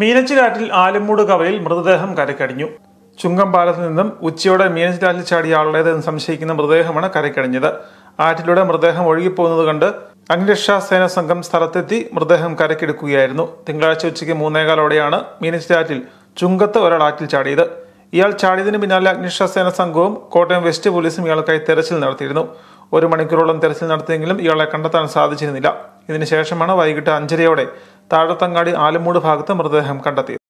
മീനച്ചിലാറ്റിൽ ആലുമൂട് കവലയിൽ മൃതദേഹം കരക്കടിഞ്ഞു ചുങ്കം പാലത്ത് നിന്നും ഉച്ചയോടെ മീനച്ചിലാറ്റിൽ ചാടിയ ആളുടേതെന്ന് സംശയിക്കുന്ന മൃതദേഹമാണ് കരക്കടിഞ്ഞത് ആറ്റിലൂടെ മൃതദേഹം ഒഴുകിപ്പോകുന്നത് കണ്ട് അഗ്നിരക്ഷാ സേന സംഘം സ്ഥലത്തെത്തി മൃതദേഹം കരക്കെടുക്കുകയായിരുന്നു തിങ്കളാഴ്ച ഉച്ചയ്ക്ക് മൂന്നേകാലോടെയാണ് മീനച്ചിലാറ്റിൽ ചുങ്കത്ത് ഒരാൾ ആറ്റിൽ ചാടിയത് ഇയാൾ ചാടിയതിന് പിന്നാലെ അഗ്നിരക്ഷാ സേന സംഘവും കോട്ടയം വെസ്റ്റ് പോലീസും ഇയാൾക്കായി തെരച്ചിൽ നടത്തിയിരുന്നു ഒരു മണിക്കൂറോളം തെരച്ചിൽ നടത്തിയെങ്കിലും ഇയാളെ കണ്ടെത്താൻ സാധിച്ചിരുന്നില്ല ഇതിനുശേഷമാണ് വൈകിട്ട് അഞ്ചരയോടെ താഴത്തങ്ങാടി ആലുമൂട് ഭാഗത്ത് മൃതദേഹം കണ്ടെത്തി